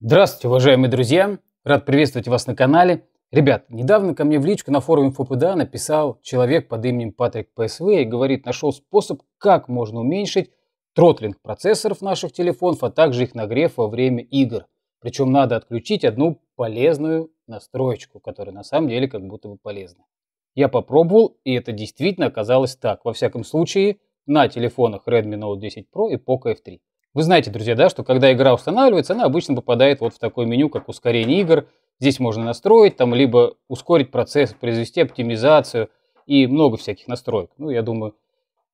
Здравствуйте, уважаемые друзья! Рад приветствовать вас на канале. Ребят, недавно ко мне в личку на форуме ФПДА написал человек под именем Патрик ПСВ и говорит, нашел способ, как можно уменьшить тротлинг процессоров наших телефонов, а также их нагрев во время игр. Причем надо отключить одну полезную настроечку, которая на самом деле как будто бы полезна. Я попробовал, и это действительно оказалось так. Во всяком случае, на телефонах Redmi Note 10 Pro и Poco F3. Вы знаете, друзья, да, что когда игра устанавливается, она обычно попадает вот в такое меню, как ускорение игр. Здесь можно настроить, там либо ускорить процесс, произвести оптимизацию и много всяких настроек. Ну, я думаю,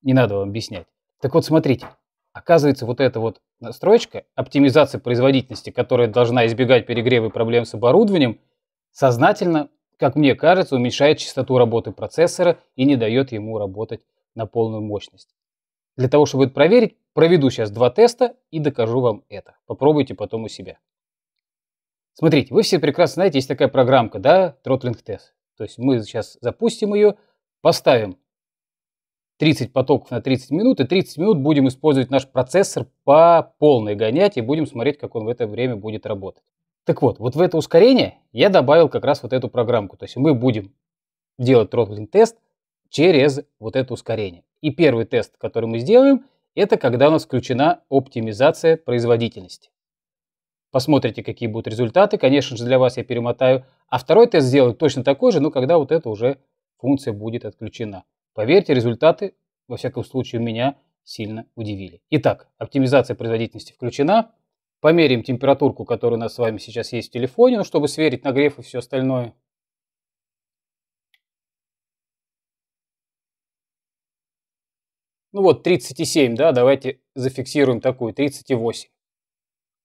не надо вам объяснять. Так вот, смотрите, оказывается, вот эта вот настройка оптимизации производительности, которая должна избегать перегрева и проблем с оборудованием, сознательно, как мне кажется, уменьшает частоту работы процессора и не дает ему работать на полную мощность. Для того, чтобы это проверить, Проведу сейчас два теста и докажу вам это. Попробуйте потом у себя. Смотрите, вы все прекрасно знаете, есть такая программка, да, Throttling Test. То есть мы сейчас запустим ее, поставим 30 потоков на 30 минут, и 30 минут будем использовать наш процессор по полной гонять, и будем смотреть, как он в это время будет работать. Так вот, вот в это ускорение я добавил как раз вот эту программку. То есть мы будем делать throttling тест через вот это ускорение. И первый тест, который мы сделаем, это когда у нас включена оптимизация производительности. Посмотрите, какие будут результаты. Конечно же, для вас я перемотаю. А второй тест сделаю точно такой же, но когда вот эта уже функция будет отключена. Поверьте, результаты, во всяком случае, меня сильно удивили. Итак, оптимизация производительности включена. Померим температурку, которая у нас с вами сейчас есть в телефоне, ну, чтобы сверить нагрев и все остальное. Ну вот 37, да, давайте зафиксируем такую, 38.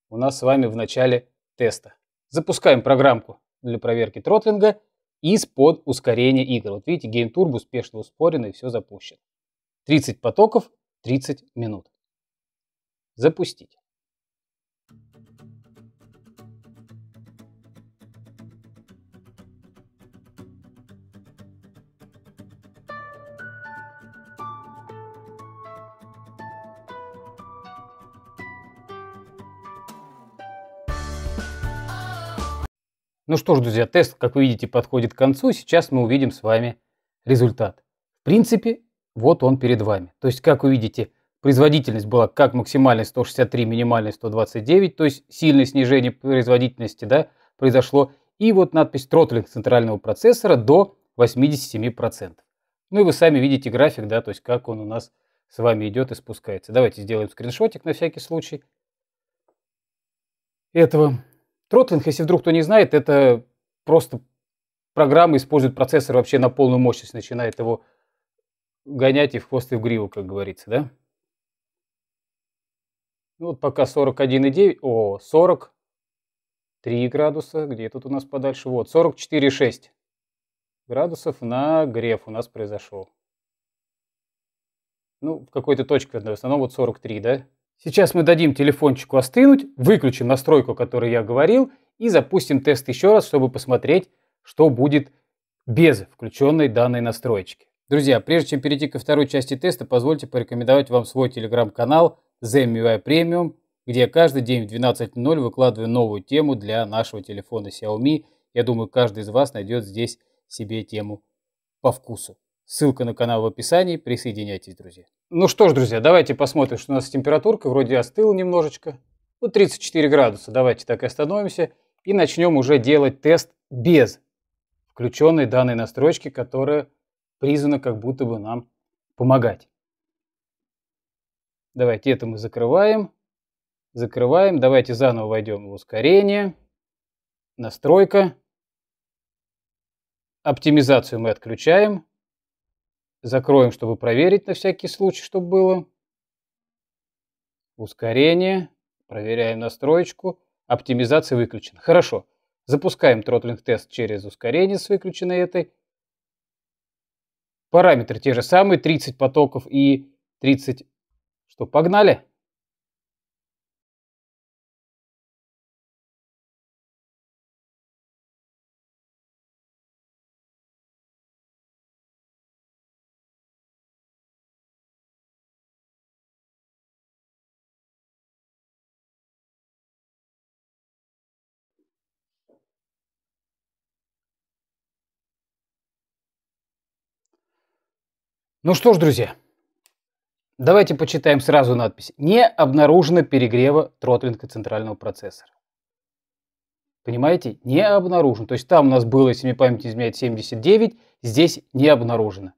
У нас с вами в начале теста. Запускаем программку для проверки тротлинга из-под ускорения игр. Вот видите, Game Turbo успешно ускорен и все запущено. 30 потоков, 30 минут. Запустить. Ну что ж, друзья, тест, как вы видите, подходит к концу. Сейчас мы увидим с вами результат. В принципе, вот он перед вами. То есть, как вы видите, производительность была как максимальной 163, минимальной 129, то есть сильное снижение производительности да, произошло. И вот надпись «Тротлинг центрального процессора» до 87%. Ну и вы сами видите график, да, то есть как он у нас с вами идет и спускается. Давайте сделаем скриншотик на всякий случай этого. Тротлинг, если вдруг кто не знает, это просто программа использует процессор вообще на полную мощность, начинает его гонять и в хвост и в гриву, как говорится, да? Ну, вот пока 41,9, о, 43 градуса, где тут у нас подальше, вот, 44,6 градусов на греф у нас произошел. Ну, в какой-то точке, в основном вот 43, да? Сейчас мы дадим телефончику остынуть, выключим настройку, о которой я говорил, и запустим тест еще раз, чтобы посмотреть, что будет без включенной данной настройки. Друзья, прежде чем перейти ко второй части теста, позвольте порекомендовать вам свой телеграм-канал ZMUI Premium, где я каждый день в 12.00 выкладываю новую тему для нашего телефона Xiaomi. Я думаю, каждый из вас найдет здесь себе тему по вкусу. Ссылка на канал в описании. Присоединяйтесь, друзья. Ну что ж, друзья, давайте посмотрим, что у нас с температуркой. Вроде остыла немножечко. Ну, 34 градуса. Давайте так и остановимся. И начнем уже делать тест без включенной данной настройки, которая призвана как будто бы нам помогать. Давайте это мы закрываем. Закрываем. Давайте заново войдем в ускорение. Настройка. Оптимизацию мы отключаем. Закроем, чтобы проверить на всякий случай, что было. Ускорение. Проверяем настроечку. Оптимизация выключена. Хорошо. Запускаем тротлинг-тест через ускорение с выключенной этой. Параметры те же самые, 30 потоков и 30... Что, погнали? Ну что ж, друзья, давайте почитаем сразу надпись. Не обнаружено перегрева тротлинга центрального процессора. Понимаете? Не обнаружено, То есть там у нас было, если мне память не изменяет, 79, здесь не обнаружено.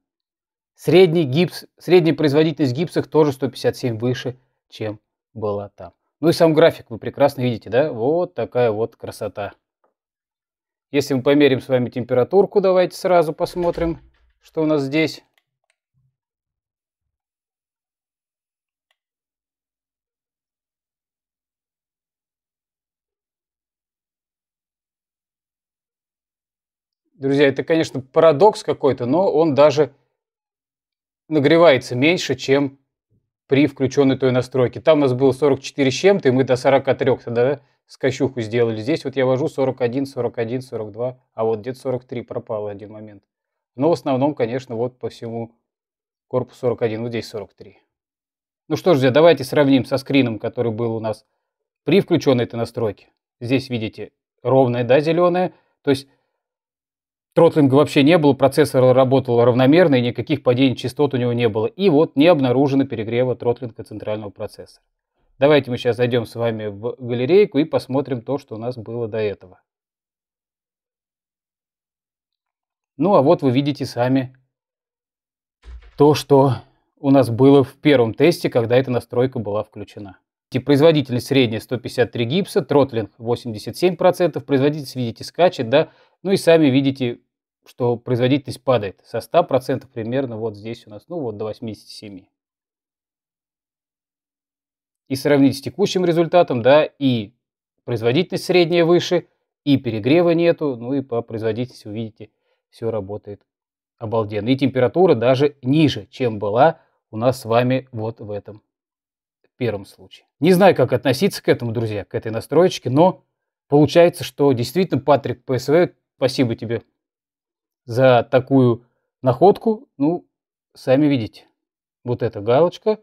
Средний гипс, средняя производительность гипсов тоже 157 выше, чем была там. Ну и сам график вы прекрасно видите, да? Вот такая вот красота. Если мы померим с вами температурку, давайте сразу посмотрим, что у нас здесь. Друзья, это, конечно, парадокс какой-то, но он даже нагревается меньше, чем при включенной той настройке. Там у нас было 44 с чем-то, и мы до 43 тогда да, скачуху сделали. Здесь вот я вожу 41, 41, 42, а вот где-то 43 пропало один момент. Но в основном, конечно, вот по всему корпус 41, вот здесь 43. Ну что ж, друзья, давайте сравним со скрином, который был у нас при включенной этой настройке. Здесь видите ровное, да, зеленое. То есть Тротлинга вообще не было, процессор работал равномерно, и никаких падений частот у него не было. И вот не обнаружено перегрева тротлинга центрального процессора. Давайте мы сейчас зайдем с вами в галерейку и посмотрим то, что у нас было до этого. Ну а вот вы видите сами то, что у нас было в первом тесте, когда эта настройка была включена. И производительность средняя 153 гипса, тротлинг 87%, производительность, видите, скачет, да, ну и сами видите что производительность падает со 100% примерно вот здесь у нас, ну вот до 87. И сравнить с текущим результатом, да, и производительность средняя выше, и перегрева нету, ну и по производительности, увидите все работает обалденно. И температура даже ниже, чем была у нас с вами вот в этом первом случае. Не знаю, как относиться к этому, друзья, к этой настроечке, но получается, что действительно Патрик ПСВ, спасибо тебе за такую находку, ну, сами видите. Вот эта галочка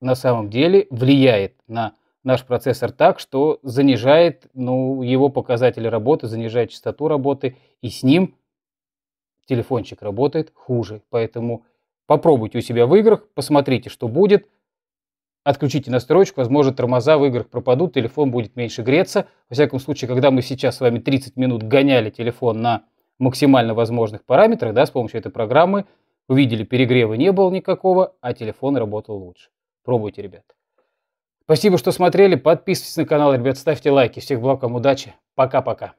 на самом деле влияет на наш процессор так, что занижает ну, его показатели работы, занижает частоту работы, и с ним телефончик работает хуже. Поэтому попробуйте у себя в играх, посмотрите, что будет. Отключите настройку, возможно, тормоза в играх пропадут, телефон будет меньше греться. Во всяком случае, когда мы сейчас с вами 30 минут гоняли телефон на максимально возможных параметрах, да, с помощью этой программы. Увидели, перегрева не было никакого, а телефон работал лучше. Пробуйте, ребят. Спасибо, что смотрели. Подписывайтесь на канал, ребят, ставьте лайки. Всех благ вам, удачи. Пока-пока.